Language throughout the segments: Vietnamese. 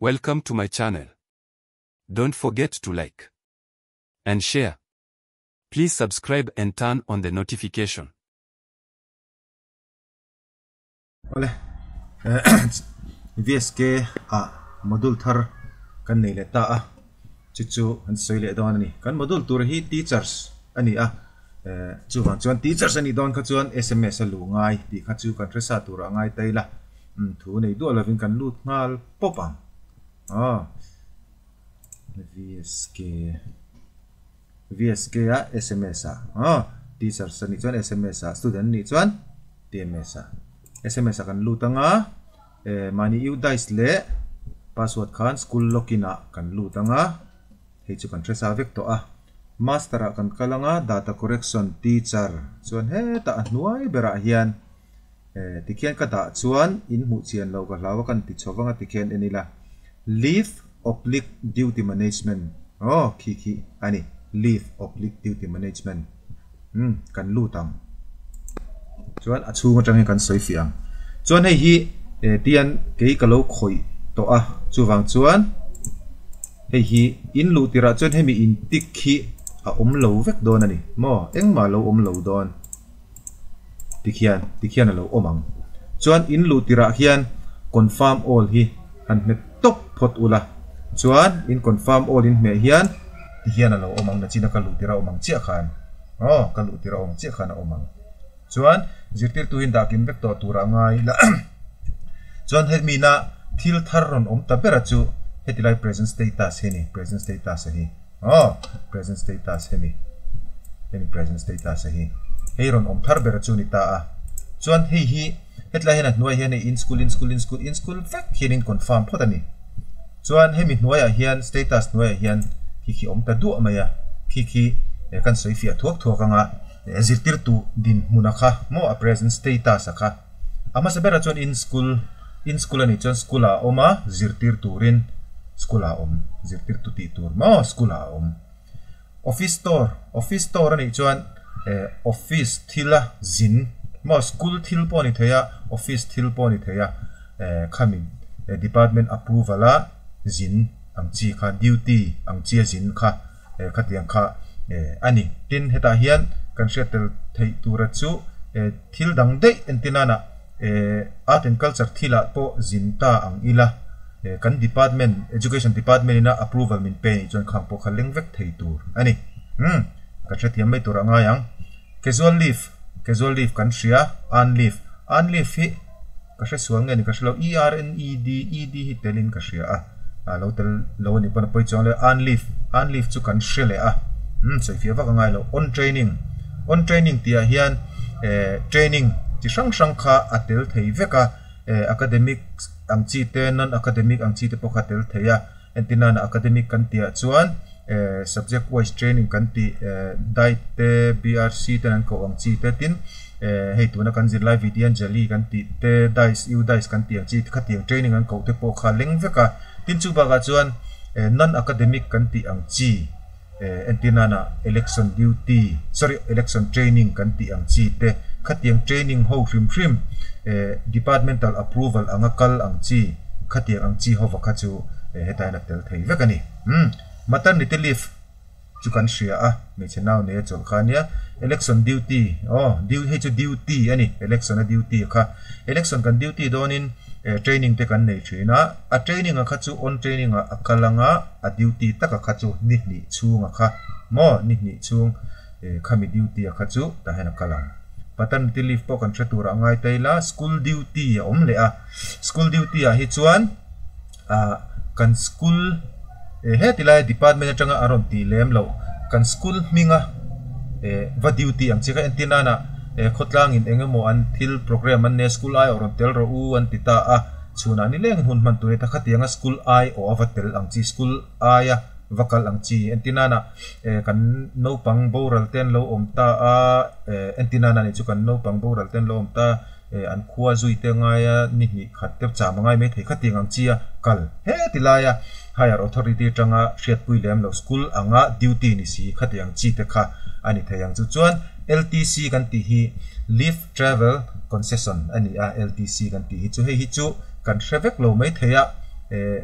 Welcome to my channel. Don't forget to like and share. Please subscribe and turn on the notification. Ole, eh, VSK a ah, modul thar kan nei le ta a ah. chu chu an soi le don ani kan modul tur hi teachers ani a ah. eh, chu wang chuan teachers ani don kha chuan sms a lu ngai ti kha chu kan resa tura ngai taila hmm, thu nei du lovin kan lut ngal popam Oh, VSK, VSK ya sms ya. Ah, oh, Teacher a nichuan sms student ni chuan DMS SMSA sms kan lu tanga eh, mani dice le password kan school login-a kan lu tanga hei chu kan tresa vek to master kan kalanga data correction teacher chuan he ta ah nuai bera hian eh, tikian ka da chuan in mu chian lo ka kan ti chhawanga tikhian enila leave oblique duty management อ๋อคีคีอันนี้ leave oblique duty management อืมกันลู่ตามจวนอาชูมาจังให้กันสวยเฟียงจวนให้ฮีเอเดียนเกี่กะโลคอยตัวอ่ะจวังจวนให้ฮีอินลู่ติระจวนให้มีอินติกคีอ่ะอมเหลวเวกโดนอันนี้มอเอ็งมาเหลวอมเหลวโดนติเคียนติเคียนเหลวอมังจวนอินลู่ติระเคียน confirm all ฮีอันเม็ด tok pot ula chuan in confirm all oh, in me hian hian alo omang na china ka lutira omang chia khan oh kalu lutira omang chia khan omang chuan zirtir tu hin dakin vek to tura ngai la chuan mi na thil thar ron om ta bera chu lai present status ni present status he oh present status hemi hemi present status hi heiron om thar bera chu ni ta a chuan hei hi hetla hena hnuai hian in school in school in school in school Fak, hian in confirm khot ani chuan hemi hnuaiah hian status hnuaiah hian ki om omta ama ya a ki khi e kan soifia thuak thuak anga e zirtir tu din munakha mo a present status akha ama se bera chuan in school in school ani chuan school a oma zirtir turin school a om zirtir tu ti tur ma school a om office store office store ani chuan eh, office thila zin มออสกูลลทิปนิเ쿨틸본이อ야ฟ피스틸본이돼야에카민에디파트먼트อ프루벌라진앙치카듀티앙치진카에카티앙카에아니틴พ타히안컨า텔테이투ังจี당데엔ดิวตี้앤컬처틸라포진타앙이라เอ่อยคันดีพาร์ตเมนต์เอ듀เคชันดีพาร์ตเมนต์นี่นะอัพรูวอลมินเป็นจวนขังปวกเขาเลิงเวกทย์ตัวอันนี้อืมก็จะเตรียมไม่ตัวร่างอย่างเคสวลลิฟ casual leave kan ria an leave an leave hi ka hre suang nge ni ka hre lo er n e d e d hi telin ka hria a ah. a ah, lo tel lo ni pan poi chang le an leave an leave chu kan hre le ah. hmm, a hm sei fia wa ka ngai lo on training on training tia hian eh training chi sang sang kha atel thei veka eh academic ang chi te non academic ang chi te pakhatel theia entina na academic kan tia chuan Ờ, subject wise training kan ti uh, dai te brc te an ko ang chi te tin uh, hei tuna kan zin lai vidian jali kan ti te dais u dais kan ti ang chi kha ti training an ko te po kha leng veka tin chu ba ga chuan non academic kan ti ang chi uh, na election duty sorry election training kan ti ang chi te kha ti ang training ho hrim hrim departmental approval anga kal ang chi kha ti ang chi ho va kha chu hetai na tel thei veka ni hmm matan little leaf chu kan shia a ah, me chenau ne chol khania ah. election duty oh due he chu duty ani election a duty kha election kan duty donin eh, training te kan nei thina a training a kha chu on training a akalanga a duty taka kha chu ni ni chunga kha mo ni ni chung eh, khami duty a kha chu ta hena kalang patan tilif po kan thretura ngai taila school duty a om le a ah. school duty a hi chuan a kan school e he tilai department atanga aron ti lem lo kan school minga e va duty ang chika entina na e eh, khotlang in engemo an thil program an ne school ai oron tel ro u an tita a chuna ni leng hun man tu ta khatianga school ai o avatel ang chi school aya vakal ang chi entina na e kan no pang boral ten lo om ta a e entina na ni chu kan no pang boral ten lo om ta e an khuwa zui te nga ya ni ni khat tep cha ma ngai me thei khating ang chi a kal he tilaya higher authority tanga hriatpui lem lo school anga duty ni si khatiang chi te kha ani theyang chu chuan LTC kan ti hi leave travel concession ani a LTC kan ti hi chu hei hi chu kan hrevek lo mai theya e eh,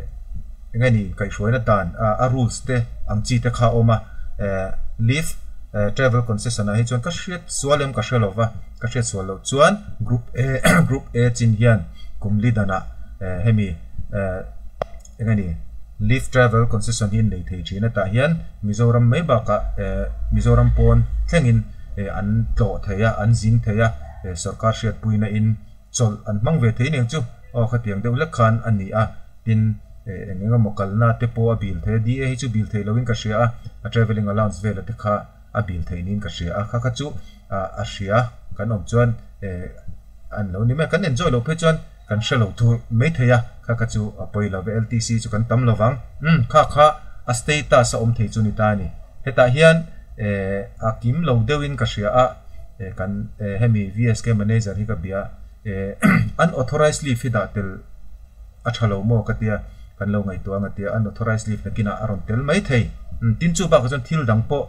ngani kai hruaina tan a rules te ang chi te kha oma eh, leave eh, travel concession a hi chuan ka hriat sualem ka hrelova ka hriat sual lo chuan group A group A chin hian kumlidana hemi ngani leaf travel concession in nei thei thina ta hian mizoram mai ba ka eh, mizoram pon thlengin eh, an tlo à an zing theya eh, sarkar hriat puina in chol an mang về ve này neng chu aw khatiang deuh la khan an ni à tin engenga mokalna te po a đi the di e chu bil thei loin ka hria a traveling allowance là te kha a bil thei nin ka à a kha kha chu a hria kan om chuan an lo ni me kan rồi lo phe chuan kan shallow tur mai theya kha ka chu apoi love ltc chu kan tam lawang um hmm, kha kha a state sa om thei chu ni ta ni heta hian eh, a kim lo deuin ka ria a e kan eh, hemi vsk manager hi ka bia e unauthorized leave hi da tel a thalo mo ka tia kan lo ngai tuanga tia unauthorized leave na kina aron tel mai thei hmm, tin chu ba ka chon thil dang po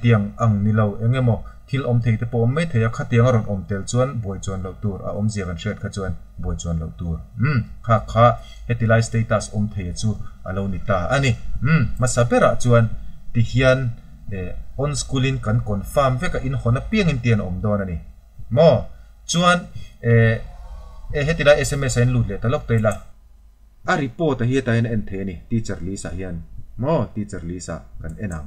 เตียงอังนิลาวเองเงมทิลอมเทตโปมไม่เทียขัดเตียงรอนอมเตลชวนบวยชวนเราตัวอมเสียกันเชิดขัดชวนบวยชวนเราตัวอืมค่ะค่ะเฮติไลสเตตัสอมเทียชูอาเรานิตาอันนี้อืมมาสับเปล่าชวนติฮียนเออออนสกูลินกันคอนฟาร์มเวกอินคนเปียงอินเตียนอมโดนอันนี้มอชวนเอ่อเฮติไลเอสเอ็มเอสเอ็นลุดเลยตลกเตล่ะอาริโอตเฮียตายนเอ็นเทนี่ทิเจอร์ลีสะเฮียนมอทิเจอร์ลีสะกันเอ็น่ะ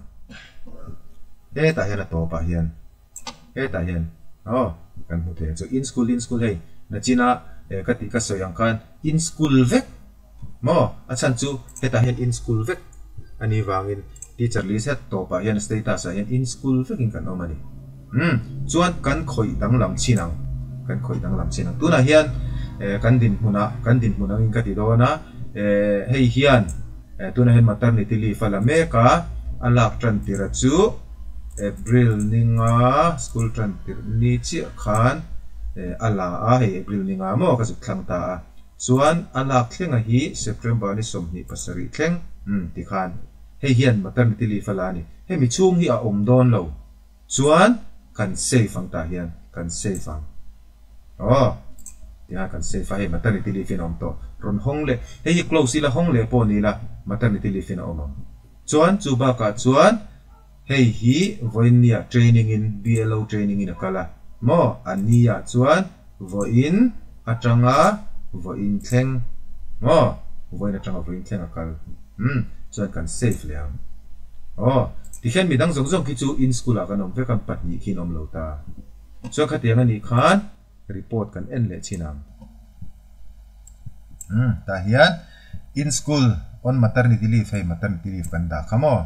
eh tak hera topa hian. eh tak oh, hian. Oh, kan hu So in school in school hei. Na china eh katika so yang kan in school vek. Mo, a chan chu hian eh, in school vek. Ani wangin teacher li set topa hian status a in school vek in oh, hmm, kan omani. Hmm, Soan kan koi dang lam chinang. Kan koi dang lam chinang. Tuna hian eh, kan din muna kan din muna in ka doa na. na eh, hei hian tuna hian maternity leave ala me alak tran tira chu April ni nga school tranpir ni chi khan ala a he April ni nga mo ka chuk thlang ta a chuan ala thlenga hi September ni som ni pasari thleng um ti khan he hian maternity leave ala ni he mi chung hi a om don lo chuan kan save ang ta hian kan save ang oh ti ha kan save he maternity leave in om to ron hong le he hi close ila hong le po ni la maternity leave in om chuan chu ba ka chuan hei hi voin nia training in BLO training in akala mo ania chuan voin atanga voin thleng mo voin atanga voin thleng akal hm so kan safe liam oh ti khen mi dang zong zong ki chu in school a kan om ve kan patni khin om lo ta chuan kha tiang khan report kan en le chinam hm ta hian in school on maternity leave hei maternity leave kan da khamo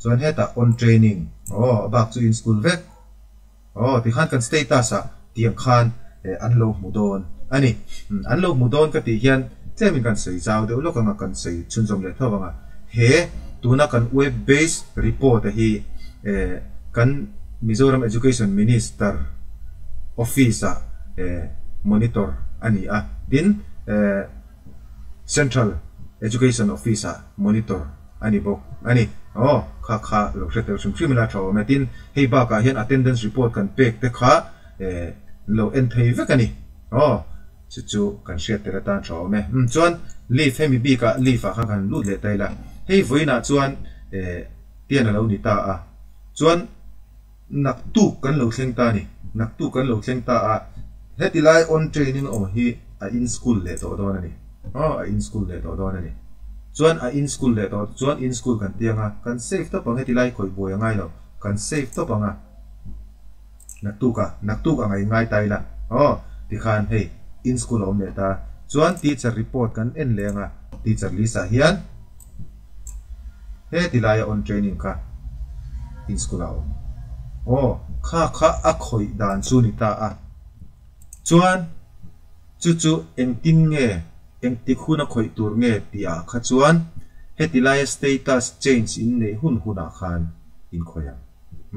chuan heta on training oh bak chu in school vek oh ti khan kan status a tiang khan eh, an lo mu don ani hmm, an lo mu don ka ti hian che min kan sei zau de lo kanga kan sei chun zom le thawanga he tuna kan web based report hi eh, kan Mizoram Education Minister Office a eh, monitor ani a din Central Education Office a monitor ani bo ani oh kha kha lo khe tel sum chimila thaw me tin hei ba ka hian attendance report kan pek te kha e lo en thei ve kani oh chu chu kan she te ra tan thaw me hm chuan leave hemi bi ka leave a khan kan lu le tai la hei voina chuan e tian lo ni ta a à. chuan nak tu kan lo thleng ta ni nak tu kan lo thleng ta a à. hetilai on training o hi a in school le to don ani oh a à, in school le to don ani จวนอินสกูลเลยตอจวนอินสกูลกันเตียงอ่ะกันเซฟตัวปังให้ตีไล่คอยบวยง่ายเลยกันเซฟตัวปังอ่ะนักตู้กันนักตู้กะง่ายง่ายตายละอ๋อที่ขานเฮ้อินสกูลเอาเนี่ยตาจวนทีชารรีพอร์ตกันเอ็นแรงอ่ะทีชาร์ลิสาเฮียนเฮ้ที่ไล่ออนเทรนนิ่งกันอินสกูลเอาโอ้ข้าข้าอักคอยด่านซูนิตาอ่ะจวนจู่จู่เอ็นติ้งเงี้ย eng ti khuna khoi tur nge pia kha chuan hetilai status change in nei hun huna khan in khoya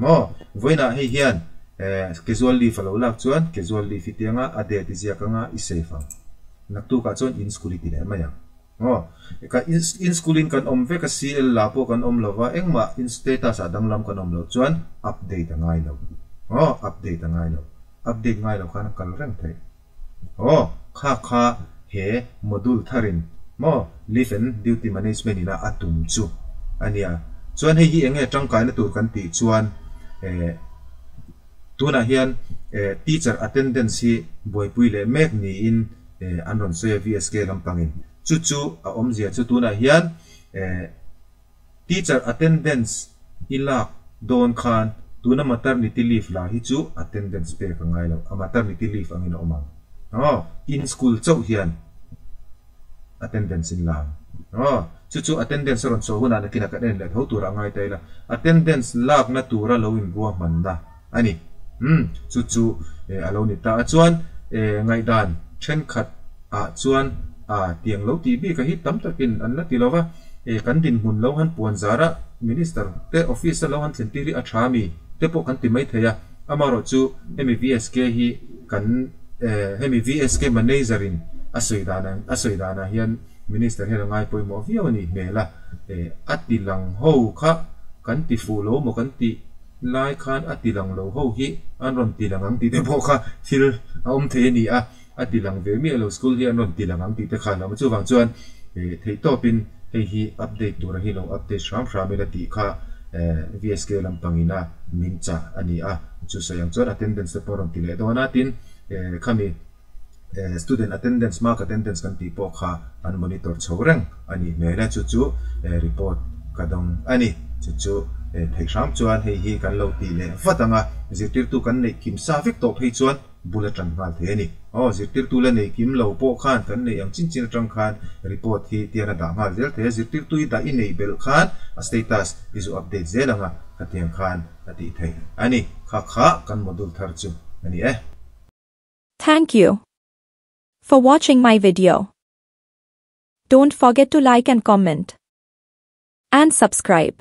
mo voina hei hian eh, casual leave alo lak chuan casual leave itenga ade ti ziakanga i safe naktu ka chuan in school ti nei maya mo eh, ka in school in kan om ve ka cl lapo kan om lova engma in status adang lam kan om lo chuan update angai lo mo update angai lo update ngai lo khan kal reng thei oh kha kha he module tharin mo leave and duty management ina atum chu ania chuan hei hi enge tangkai na tur kan ti chuan e tuna hian e teacher attendance hi boipui le mek ni in e anron se vsk lampangin chu chu a om zia chu tuna hian e teacher attendance ilak don khan tuna maternity leave la hi chu attendance pay ka ngai lo a maternity leave angin omang oh in school chau hian attendance in la no chu chu attendance ron so huna na kina ka den le tho tura ngai te la attendance lak na tura lo in ruwa man da ani hm chu chu eh, alo ni ta chuan eh, ngai dan then khat a chuan a tiang lo ti bi ka hi tam takin an la ti lova e eh, kan din hun lo han puan zara minister te office lo han thlen ti ri a tha mi te po kan ti mai theya amaro chu mvsk hi kan hemi vsk in. อาศัยด้านนั้นอาศัยด้านนั้นเฮียนมินิสเตอร์เฮียนง่ยไปหมดเฮี่ยนี่เมล่ะเอออัติลังเฮาคะกันติฟูโลมกันติลายคานอัติลังโลาฮฮิอันรอนติลังอังติเดบอกค่ะฮิลอามเทนี่อะอัติลังเวมีเรลสกุลเฮียนรอนติลังอังติเต่ขานเราไม่ช่วยฟังจวนเอ่อที่ต่อเปนเฮียอัปเดตตัวเราเราอัปเดตสามสามเมลตีค่ะเอ่อวสเกลัำตังอินะมิงจ่าอันนี้อะช่วยสยองชวนอัตินเดนสปอร์มติเลยตัวนั้นอัตินเอ่อขามี student attendance mark attendance kan ti po an monitor chogren ani mele chu chu report kadong ani chu chu thaisam chuan he hi kan lo ti le fatanga zitir tu kan nei kim sa fek to phei chuan bullet ran wal the ani o zitir tu la nei kim lo po khan kan nei ang chin chin tang khan report hi tiara da ma zel the zitir tu i da enable khan a status is update zelanga khatiang khan ati thei ani kha kha kan modul thar chu ani e thank you for watching my video. Don't forget to like and comment. And subscribe.